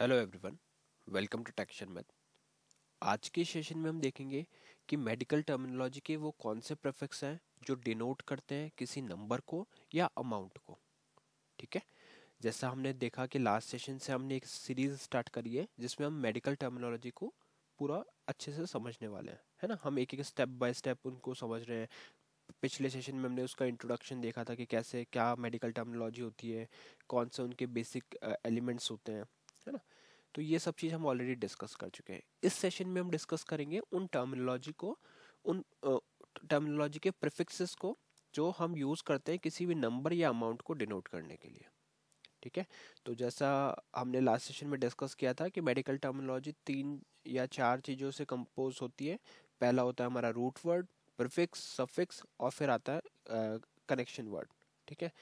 Hello everyone welcome to Tekshan math आज के session में हम देखेंगे कि मेडिकल टर्मिनोलॉजी के वो कौन से प्रेफिक्स हैं जो डिनोट करते हैं किसी नंबर को या अमाउंट को ठीक है जैसा हमने देखा कि लास्ट सेशन से हमने एक सीरीज स्टार्ट करी है जिसमें हम मेडिकल टर्मिनोलॉजी को पूरा अच्छे से समझने वाले हैं है ना हम एक एक स्टेप बाय स्टेप उनको समझ रहे हैं पिछले सेशन में हमने उसका इंट्रोडक्शन देखा था कि कैसे क्या मेडिकल टर्मिनोलॉजी होती है कौन से उनके बेसिक एलिमेंट्स uh, होते हैं तो ये सब चीज़ हम ऑलरेडी डिस्कस कर चुके हैं इस सेशन में हम डिस्कस करेंगे उन टर्मिनोलॉजी को उन टर्मिनोलॉजी के प्रिफिक्सेस को जो हम यूज़ करते हैं किसी भी नंबर या अमाउंट को डिनोट करने के लिए ठीक है तो जैसा हमने लास्ट सेशन में डिस्कस किया था कि मेडिकल टर्मिनोलॉजी तीन या चार चीज़ों से कंपोज होती है पहला होता है हमारा रूट वर्ड प्रिफिक्स सफिक्स और फिर आता है कनेक्शन वर्ड ठीक है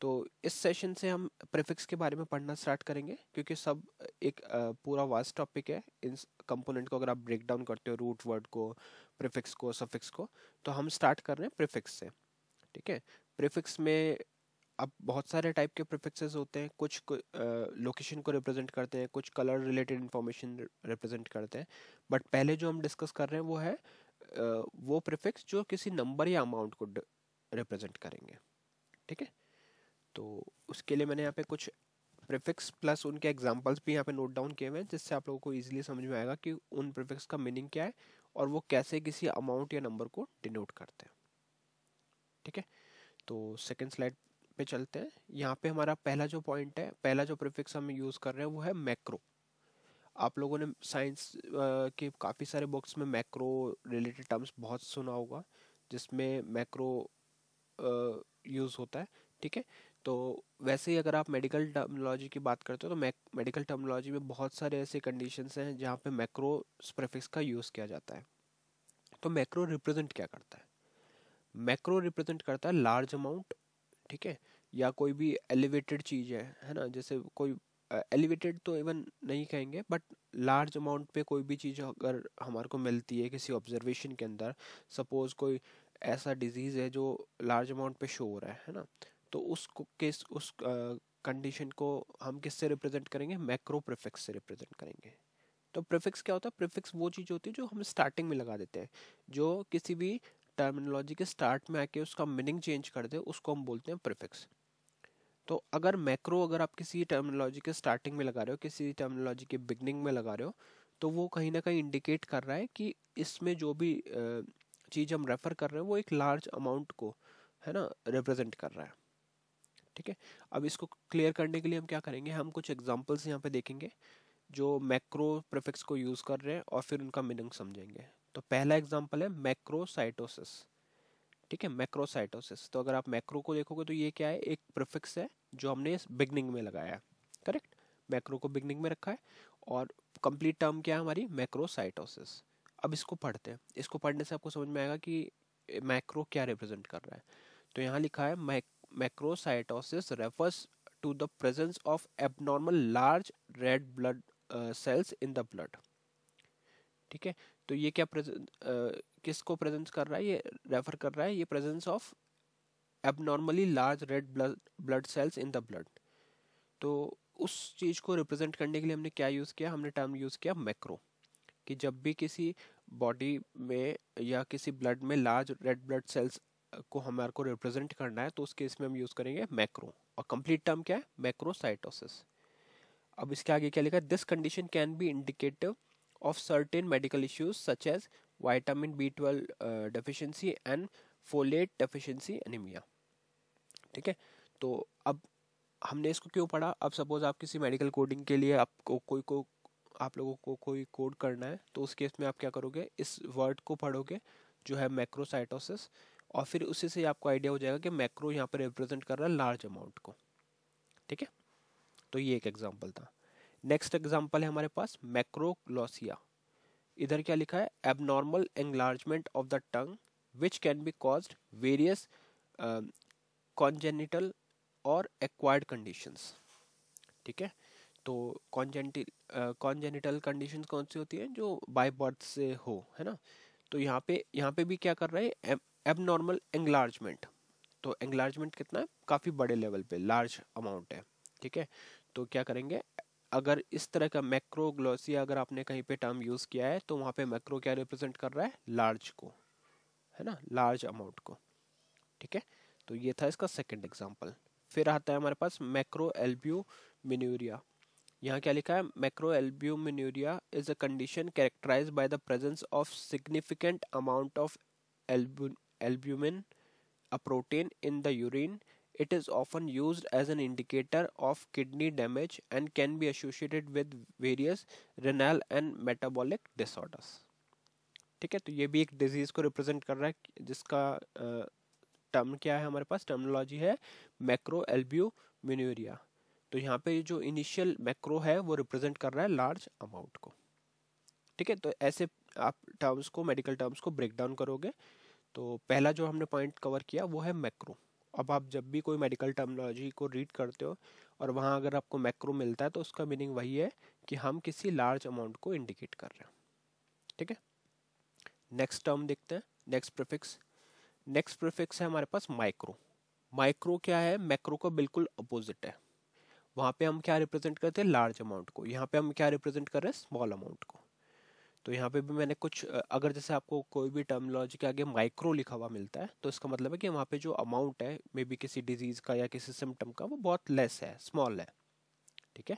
तो इस सेशन से हम प्रीफिक्स के बारे में पढ़ना स्टार्ट करेंगे क्योंकि सब एक पूरा वास्ट टॉपिक है इन कंपोनेंट को अगर आप ब्रेक डाउन करते हो रूट वर्ड को प्रीफिक्स को सफिक्स को तो हम स्टार्ट कर रहे हैं प्रीफिक्स से ठीक है प्रीफिक्स में अब बहुत सारे टाइप के प्रीफिक्सेस होते हैं कुछ लोकेशन को रिप्रेजेंट करते हैं कुछ कलर रिलेटेड इंफॉर्मेशन रिप्रेजेंट करते हैं बट पहले जो हम डिस्कस कर रहे हैं वो है वो प्रीफिक्स जो किसी नंबर या अमाउंट को रिप्रेजेंट करेंगे ठीक है तो उसके लिए मैंने यहाँ पे कुछ प्रिफिक्स प्लस उनके एग्जाम्पल्स भी यहाँ पे नोट डाउन किए हुए हैं जिससे आप लोगों को ईजिली समझ में आएगा कि उन प्रिफिक्स का मीनिंग क्या है और वो कैसे किसी अमाउंट या नंबर को डिनोट करते हैं ठीक है तो सेकेंड स्लाइड पे चलते हैं यहाँ पे हमारा पहला जो पॉइंट है पहला जो प्रिफिक्स हम यूज़ कर रहे हैं वो है मैक्रो आप लोगों ने साइंस के काफ़ी सारे बुक्स में मैक्रो रिलेटेड टर्म्स बहुत सुना होगा जिसमें मैक्रो यूज़ होता है ठीक है तो वैसे ही अगर आप मेडिकल टर्मोलॉजी की बात करते हो तो मेडिकल टर्मोलॉजी में बहुत सारे ऐसे कंडीशंस हैं जहाँ पे मैक्रो स्प्रेफिक्स का यूज़ किया जाता है तो मैक्रो रिप्रेजेंट क्या करता है मैक्रो रिप्रेजेंट करता है लार्ज अमाउंट ठीक है या कोई भी एलिवेटेड चीज़ है है ना जैसे कोई एलिवेटेड तो इवन नहीं कहेंगे बट लार्ज अमाउंट पे कोई भी चीज़ अगर हमारे को मिलती है किसी ऑब्जर्वेशन के अंदर सपोज कोई ऐसा डिजीज़ है जो लार्ज अमाउंट पे शो हो रहा है है ना तो उस केस उस कंडीशन को हम किससे रिप्रेजेंट करेंगे मैक्रो प्रिफिक्स से रिप्रेजेंट करेंगे तो प्रिफिक्स क्या होता है प्रिफिक्स वो चीज़ होती है जो हम स्टार्टिंग में लगा देते हैं जो किसी भी टर्मिनोलॉजी के स्टार्ट में आके उसका मीनिंग चेंज कर दे उसको हम बोलते हैं प्रिफिक्स तो अगर मैक्रो अगर आप किसी टर्मिनोलॉजी के स्टार्टिंग में लगा रहे हो किसी टर्मिनोलॉजी के बिगनिंग में लगा रहे हो तो वो कहीं ना कहीं इंडिकेट कर रहा है कि इसमें जो भी चीज़ हम रेफ़र कर रहे हैं वो एक लार्ज अमाउंट को है ना रिप्रेजेंट कर रहा है ठीक है अब इसको क्लियर करने के लिए हम क्या करेंगे हम कुछ एग्जाम्पल्स यहाँ पे देखेंगे जो मैक्रो प्रिफिक्स को यूज़ कर रहे हैं और फिर उनका मीनिंग समझेंगे तो पहला एग्जाम्पल है मैक्रोसाइटोसिस ठीक है मैक्रोसाइटोसिस तो अगर आप मैक्रो को देखोगे तो ये क्या है एक प्रिफिक्स है जो हमने बिगनिंग में लगाया करेक्ट मैक्रो को बिगनिंग में रखा है और कंप्लीट टर्म क्या है हमारी मैक्रोसाइटोसिस अब इसको पढ़ते हैं इसको पढ़ने से आपको समझ में आएगा कि मैक्रो क्या रिप्रेजेंट कर रहा है तो यहाँ लिखा है mac macrocytosis refers to the presence of abnormal large red blood uh, cells in the blood ठीक है तो ये क्या प्रेजेंट uh, किसको प्रेजेंट कर रहा है ये रेफर कर रहा है ये presence of abnormally large red blood blood cells in the blood तो उस चीज़ को रिप्रेजेंट करने के लिए हमने क्या यूज़ किया हमने टर्म यूज़ किया मैक्रो कि जब भी किसी बॉडी में या किसी ब्लड में लार्ज रेड ब्लड सेल्स को हमारे को रिप्रेजेंट करना है तो उस केस में हम यूज़ करेंगे मैक्रो और कंप्लीट टर्म क्या है मैक्रोसाइटोसिस अब इसके आगे क्या लिखा है this condition can be indicative of certain medical issues such as vitamin B twelve deficiency and folate deficiency anaemia ठीक है तो अब हमने इसको क्यों पढ़ा अब सपोज आप किसी मेडिकल कोडिंग के लिए आपको कोई को आप लोगों को कोई कोड करना है तो उस केस में आप क्या करोगे इस वर्ड को पढ़ोगे जो है मैक्रोसाइटोसिस और फिर उसी से आपको आइडिया हो जाएगा कि मैक्रो यहाँ पर रिप्रेजेंट कर रहा है लार्ज अमाउंट को ठीक है तो ये एक एग्जाम्पल था नेक्स्ट एग्जाम्पल है हमारे पास मैक्रोग्लॉसिया इधर क्या लिखा है abnormal enlargement of the tongue which can be cause various congenital और एक्वायर्ड कंडीशंस ठीक है तो कॉन्जेंटिल कॉन्जेनिटल कंडीशन कौन सी होती है जो बाय बर्थ से हो है ना तो यहाँ पे यहाँ पे भी क्या कर रहे हैं एबनॉर्मल एंगलार्जमेंट तो एंगलार्जमेंट कितना है काफ़ी बड़े लेवल पे लार्ज अमाउंट है ठीक है तो क्या करेंगे अगर इस तरह का मैक्रोग्लोसिया अगर आपने कहीं पे टर्म यूज़ किया है तो वहाँ पे मैक्रो क्या रिप्रेजेंट कर रहा है लार्ज को है ना लार्ज अमाउंट को ठीक है तो ये था इसका सेकेंड एग्जाम्पल फिर आता है हमारे पास मैक्रो मिन्यूरिया यहाँ क्या लिखा है macro minuria is a condition characterised by the presence of significant amount of albu albumin, a protein in the urine. It is often used as an indicator of kidney damage and can be associated with various renal and metabolic disorders. ठीक है तो ये भी एक disease को represent कर रहा है जिसका टर्म क्या है हमारे पास टर्मोलॉजी है मैक्रो एल्ब्यूमिनूरिया तो यहाँ पे जो इनिशियल मैक्रो है वो रिप्रेजेंट कर रहा है लार्ज अमाउंट को ठीक है तो ऐसे आप टर्म्स को मेडिकल टर्म्स को ब्रेक डाउन करोगे तो पहला जो हमने पॉइंट कवर किया वो है मैक्रो अब आप जब भी कोई मेडिकल टर्मिनोलॉजी को रीड करते हो और वहाँ अगर आपको मैक्रो मिलता है तो उसका मीनिंग वही है कि हम किसी लार्ज अमाउंट को इंडिकेट कर रहे हैं ठीक है नेक्स्ट टर्म देखते हैं नेक्स्ट प्रिफिक्स नेक्स्ट प्रिफिक्स है हमारे पास माइक्रो माइक्रो क्या है मैक्रो का बिल्कुल अपोजिट है वहाँ पे हम क्या रिप्रेजेंट करते हैं लार्ज अमाउंट को यहाँ पे हम क्या रिप्रेजेंट कर रहे हैं स्मॉल अमाउंट को तो यहाँ पे भी मैंने कुछ अगर जैसे आपको कोई भी टर्मोलॉजी के आगे माइक्रो लिखा हुआ मिलता है तो इसका मतलब है कि वहाँ पे जो अमाउंट है मे बी किसी डिजीज़ का या किसी सिम्टम का वो बहुत लेस है स्मॉल है ठीक है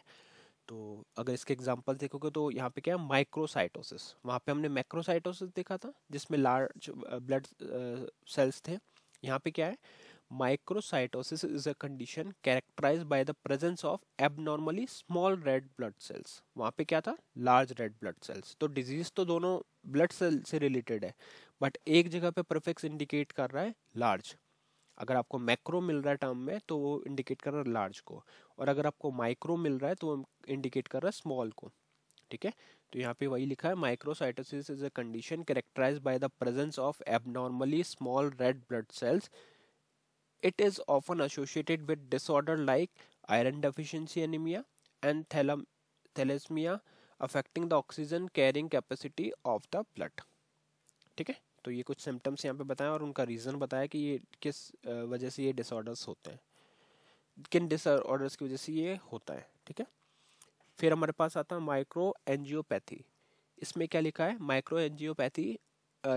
तो अगर इसके एग्जाम्पल देखोगे तो यहाँ पे क्या है माइक्रोसाइटोसिस वहाँ पे हमने मैक्रोसाइटोसिस देखा था जिसमें लार्ज ब्लड सेल्स थे यहाँ पे क्या है microcytosis is a condition characterised by the presence of abnormally small red blood cells वहां पे क्या था लार्ज रेड ब्लड सेल्स तो डिजीज तो दोनों ब्लड सेल से रिलेटेड है बट एक जगह पे परफेक्ट इंडिकेट कर रहा है लार्ज अगर आपको मैक्रो मिल रहा है टर्म में तो वो इंडिकेट कर रहा है लार्ज को और अगर आपको माइक्रो मिल रहा है तो वो इंडिकेट कर रहा है स्मॉल को ठीक है तो यहाँ पे वही लिखा है microcytosis is a condition characterised by the presence of abnormally small red blood cells It is often associated with disorder like iron deficiency anemia and thalam thalassemia affecting the oxygen carrying capacity of the blood. ठीक है तो ये कुछ symptoms यहाँ पे बताएं और उनका रीज़न बताया कि ये किस वजह से ये डिसऑर्डर्स होते हैं किन डिसऑर्डर्स की वजह से ये होता है ठीक है फिर हमारे पास आता है माइक्रो एनजियोपैथी इसमें क्या लिखा है microangiopathy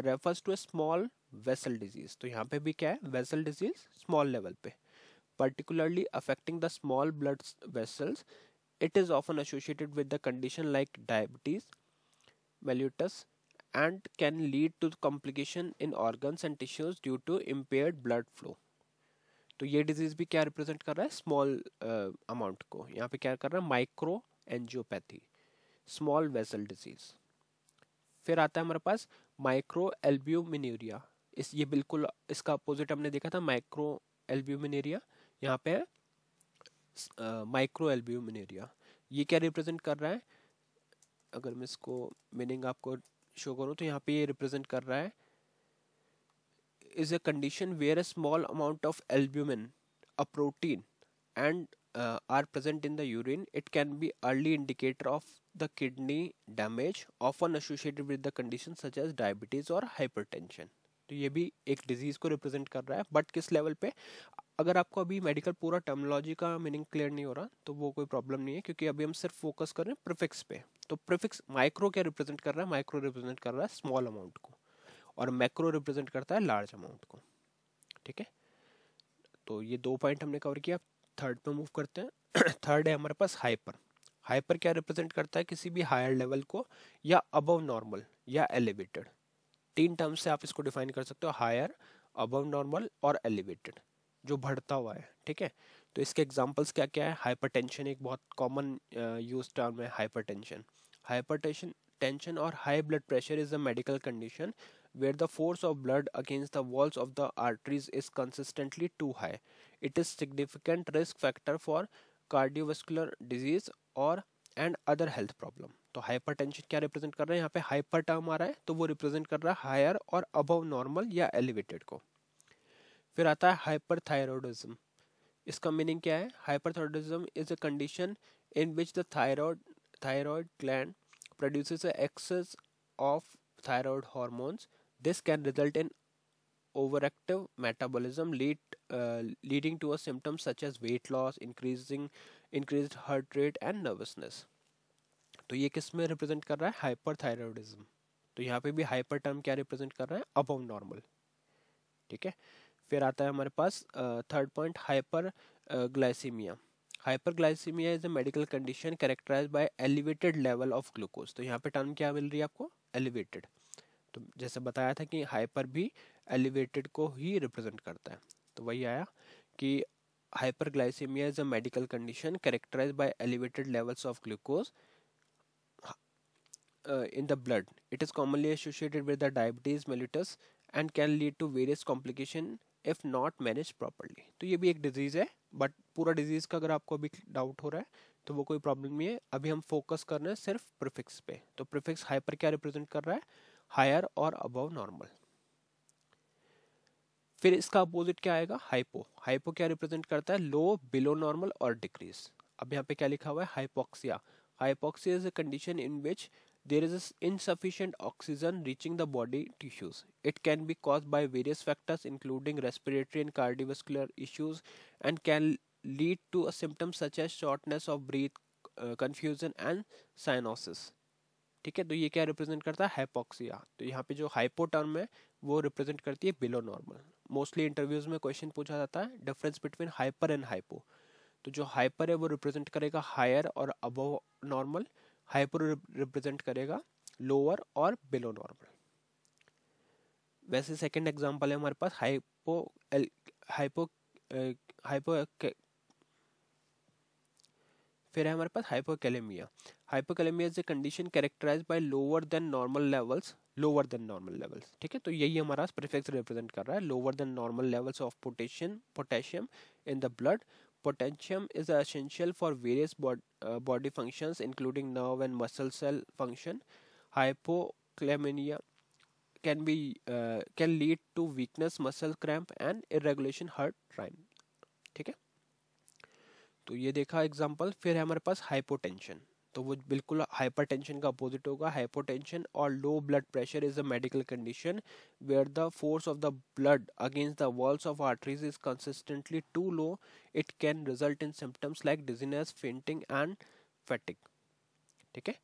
refers to a small vessel disease तो यहाँ पे भी क्या है वेसल डिजीज स्मॉल लेवल पे particularly affecting the small blood vessels it is often associated with the condition like diabetes mellitus and can lead to complication in organs and tissues due to impaired blood flow तो ये disease भी क्या represent कर रहा है small amount uh, को यहाँ पे क्या कर रहा है microangiopathy small vessel disease फिर आता है हमारे पास माइक्रो एल्ब्यूमिनूरिया इस ये बिल्कुल इसका अपोजिट हमने देखा था माइक्रो एल्ब्यूमिनेरिया यहाँ पे माइक्रो एल्ब्यूमिनेरिया ये क्या रिप्रेजेंट कर रहा है अगर मैं इसको मीनिंग आपको शो करूँ तो यहाँ पे ये रिप्रेजेंट कर रहा है is a condition where a small amount of albumin a protein and are present in the urine it can be early indicator of the kidney damage often associated with the condition such as diabetes और hypertension तो ये भी एक disease को represent कर रहा है but किस लेवल पे अगर आपको अभी मेडिकल पूरा टर्मोलॉजी का मीनिंग क्लियर नहीं हो रहा तो वो कोई प्रॉब्लम नहीं है क्योंकि अभी हम सिर्फ फोकस कर रहे हैं प्रिफिक्स पे तो प्रिफिक्स माइक्रो क्या रिप्रेजेंट कर रहा है माइक्रो रिप्रेजेंट कर रहा है स्मॉल अमाउंट को और मैक्रो रिप्रेजेंट करता है लार्ज अमाउंट को ठीक है तो ये दो पॉइंट हमने कवर किया थर्ड पे मूव करते हैं थर्ड है हमारे पास हाइपर हाइपर क्या रिप्रेजेंट करता है किसी भी हायर लेवल को या अबव नॉर्मल या एलिवेटेड तीन टर्म्स से आप इसको डिफाइन कर सकते हो हायर अब नॉर्मल और एलिवेटेड जो बढ़ता हुआ है ठीक है तो इसके एग्जाम्पल्स क्या क्या है हाइपरटेंशन एक बहुत कॉमन यूज टर्म है हाइपर टेंशन टेंशन और high blood pressure is a medical condition where the force of blood against the walls of the arteries is consistently too high it is significant risk factor for cardiovascular disease और and other health problem तो hypertension क्या represent कर रहा है यहाँ पे hyper term आ रहा है तो वो रिप्रेजेंट कर रहा है हायर और अबव नॉर्मल या एलिवेटेड को फिर आता है हाइपरथायरॉयडिज्म इसका मीनिंग क्या है hyperthyroidism is a condition in which the thyroid thyroid gland produces excess of thyroid hormones this can result in over active metabolism leading to to symptoms such as weight loss increasing increase heart rate and nervousness तो ये किस में represent कर रहा है hyper hyperthyroidism तो यहाँ पे भी हाइपर टर्म क्या रिप्रेजेंट कर रहा है अबव नॉर्मल ठीक है फिर आता है हमारे पास third point hyperglycaemia hyperglycaemia is a medical condition characterised by elevated level of glucose तो यहाँ पे टर्म क्या मिल रही है आपको एलिवेटेड तो जैसे बताया था कि हाइपर भी एलिवेटेड को ही रिप्रेजेंट करता है तो वही आया कि hyperglycaemia is a medical condition characterised by elevated levels of glucose uh, in the blood. It is commonly associated with the diabetes mellitus and can lead to various complication if not managed properly to ye bhi ek disease hai but pura disease ka agar aapko abhi doubt ho raha hai तो वो कोई problem नहीं है अभी हम focus कर रहे हैं सिर्फ प्रिफिक्स पे तो प्रिफिक्स हाइपर क्या रिप्रेजेंट कर रहा है हायर और अबव नॉर्मल फिर इसका अपोजिट क्या आएगा हाइपो हाइपो क्या रिप्रेजेंट करता है लो बिलो नॉर्मल और डिक्रीज अब यहाँ पे क्या लिखा हुआ है hypoxia hypoxia is a condition in which there is insufficient oxygen reaching the body tissues. It can be caused by various factors including respiratory and cardiovascular issues and can lead to a symptoms such as shortness of breath, uh, confusion and cyanosis. ठीक है तो ये क्या represent करता है hypoxia तो यहाँ पे जो हाइपोटर्म है वो रिप्रेजेंट करती है बिलो नॉर्मल मोस्टली इंटरव्यूज में क्वेश्चन पूछा जाता है difference between hyper and hypo तो जो हाइपर है वो रिप्रेजेंट करेगा हायर और अबव नॉर्मल हाइपर रिप्रेजेंट करेगा लोअर और बिलो नॉर्मल वैसे सेकंड एग्जांपल है हमारे पास हाइपो एल हाइपो हाइपो फिर है हमारे पास hypokalaemia hypokalaemia is a condition characterised by lower than normal levels lower than normal levels ठीक है तो यही हमारा प्रिफिक्स रिप्रेजेंट कर रहा है lower than normal levels of potassium potassium in the blood Potassium is essential for various bod uh, body functions including nerve and muscle cell function. Hypokalemia can be uh, can lead to weakness, muscle cramp and irregulation heart rhythm. ठीक है तो ये देखा example फिर है हमारे पास hypotension तो वो बिल्कुल हाइपरटेंशन का अपोजिट होगा हाइपोटेंशन और low blood pressure is a medical condition where the force of the blood against the walls of arteries is consistently too low it can result in symptoms like dizziness fainting and fatigue ठीक है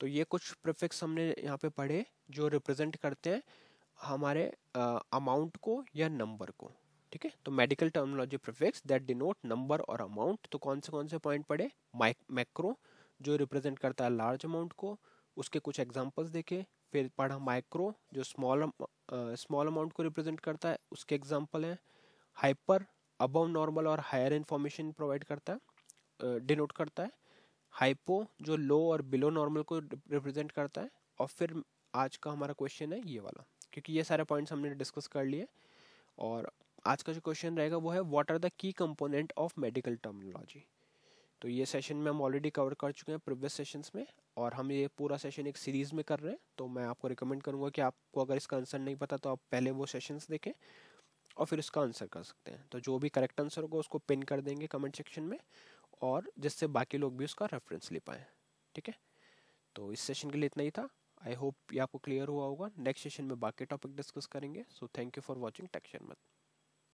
तो ये कुछ prefix हमने यहाँ पे पढ़े जो रिप्रेजेंट करते हैं हमारे अमाउंट uh, को या नंबर को ठीक है तो medical terminology prefix that denote number और अमाउंट तो कौन से कौन से पॉइंट पढ़े माइक मैक्रो जो रिप्रेजेंट करता है लार्ज अमाउंट को उसके कुछ एग्जाम्पल्स देखे फिर पढ़ा माइक्रो जो स्मॉल स्मॉल अमाउंट को रिप्रेजेंट करता है उसके एग्जाम्पल हैं हाइपर अबव नॉर्मल और हायर इन्फॉर्मेशन प्रोवाइड करता है डिनोट करता है हाइपो जो लो और बिलो नॉर्मल को रिप्रेजेंट करता है और फिर आज का हमारा क्वेश्चन है ये वाला क्योंकि ये सारे पॉइंट्स हमने डिस्कस कर लिए और आज का जो क्वेश्चन रहेगा वो है what are the key component of medical terminology तो ये सेशन में हम ऑलरेडी कवर कर चुके हैं प्रीवियस सेशंस में और हम ये पूरा सेशन एक सीरीज़ में कर रहे हैं तो मैं आपको रिकमेंड करूँगा कि आपको अगर इसका आंसर नहीं पता तो आप पहले वो सेशंस देखें और फिर उसका आंसर कर सकते हैं तो जो भी करेक्ट आंसर होगा उसको पिन कर देंगे कमेंट सेक्शन में और जिससे बाकी लोग भी उसका रेफरेंस ले पाएँ ठीक है तो इस सेशन के लिए इतना ही था आई होप ये आपको क्लियर हुआ होगा नेक्स्ट सेशन में बाकी टॉपिक डिस्कस करेंगे so thank you for watching Tekshan मत